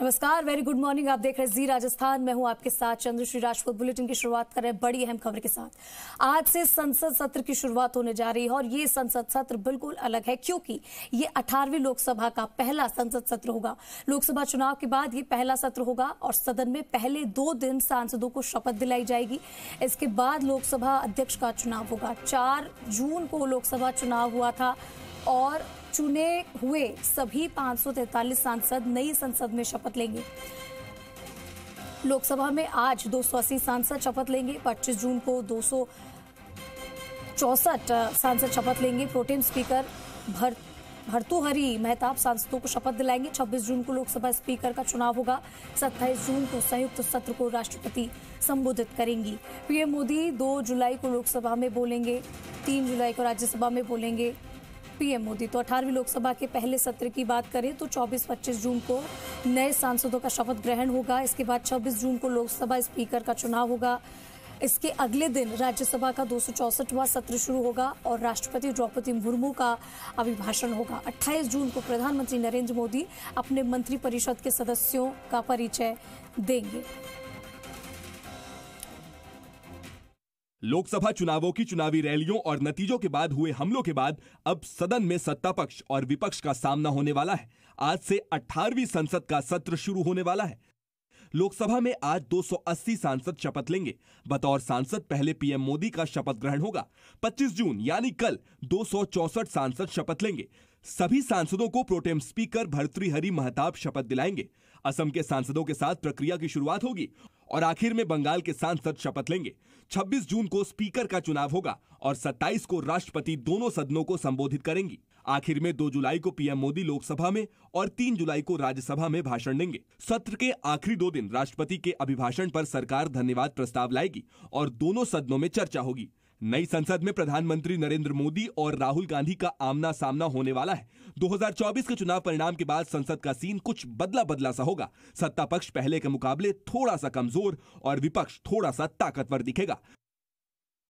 नमस्कार very good morning आप देख रहे हैं जी राजस्थान मैं हूं आपके साथ चंद्रश्री राजपूत बुलेटिन की शुरुआत कर रहे हैं बड़ी अहम खबर के साथ आज से संसद सत्र की शुरुआत होने जा रही है और ये संसद सत्र बिल्कुल अलग है क्योंकि ये 18वीं लोकसभा का पहला संसद सत्र होगा लोकसभा चुनाव के बाद ये पहला सत्र होगा और सदन में पहले दो दिन सांसदों को शपथ दिलाई जाएगी इसके बाद लोकसभा अध्यक्ष का चुनाव होगा चार जून को लोकसभा चुनाव हुआ था और चुने हुए सभी 543 सांसद नई संसद में शपथ लेंगे लोकसभा में आज 280 सांसद शपथ लेंगे 25 जून को दो चौसठ सांसद शपथ लेंगे प्रोटेम स्पीकर भर भरतोहरी मेहताब सांसदों को शपथ दिलाएंगे 26 जून को लोकसभा स्पीकर का चुनाव होगा 27 जून को संयुक्त सत्र को राष्ट्रपति संबोधित करेंगी पीएम मोदी 2 जुलाई को लोकसभा में बोलेंगे 3 जुलाई को राज्यसभा में बोलेंगे पीएम मोदी तो अठारहवीं लोकसभा के पहले सत्र की बात करें तो 24-25 जून को नए सांसदों का शपथ ग्रहण होगा इसके बाद 26 जून को लोकसभा स्पीकर का चुनाव होगा इसके अगले दिन राज्यसभा का दो सत्र शुरू होगा और राष्ट्रपति द्रौपदी मुर्मू का अभिभाषण होगा 28 जून को प्रधानमंत्री नरेंद्र मोदी अपने मंत्रिपरिषद के सदस्यों का परिचय देंगे लोकसभा चुनावों की चुनावी रैलियों और नतीजों के बाद हुए हमलों के बाद अब सदन में सत्ता पक्ष और विपक्ष का सामना होने वाला है आज से 18वीं संसद का सत्र शुरू होने वाला है लोकसभा में आज 280 सांसद शपथ लेंगे बतौर सांसद पहले पीएम मोदी का शपथ ग्रहण होगा 25 जून यानी कल दो सांसद शपथ लेंगे सभी सांसदों को प्रोटेम स्पीकर भरतृहरि महताब शपथ दिलाएंगे असम के सांसदों के साथ प्रक्रिया की शुरुआत होगी और आखिर में बंगाल के सांसद शपथ लेंगे 26 जून को स्पीकर का चुनाव होगा और 27 को राष्ट्रपति दोनों सदनों को संबोधित करेंगी आखिर में 2 जुलाई को पीएम मोदी लोकसभा में और 3 जुलाई को राज्यसभा में भाषण देंगे सत्र के आखिरी दो दिन राष्ट्रपति के अभिभाषण पर सरकार धन्यवाद प्रस्ताव लाएगी और दोनों सदनों में चर्चा होगी नई संसद में प्रधानमंत्री नरेंद्र मोदी और राहुल गांधी का आमना सामना होने वाला है 2024 के चुनाव परिणाम के बाद संसद का सीन कुछ बदला बदला सा होगा सत्ता पक्ष पहले के मुकाबले थोड़ा सा कमजोर और विपक्ष थोड़ा सा ताकतवर दिखेगा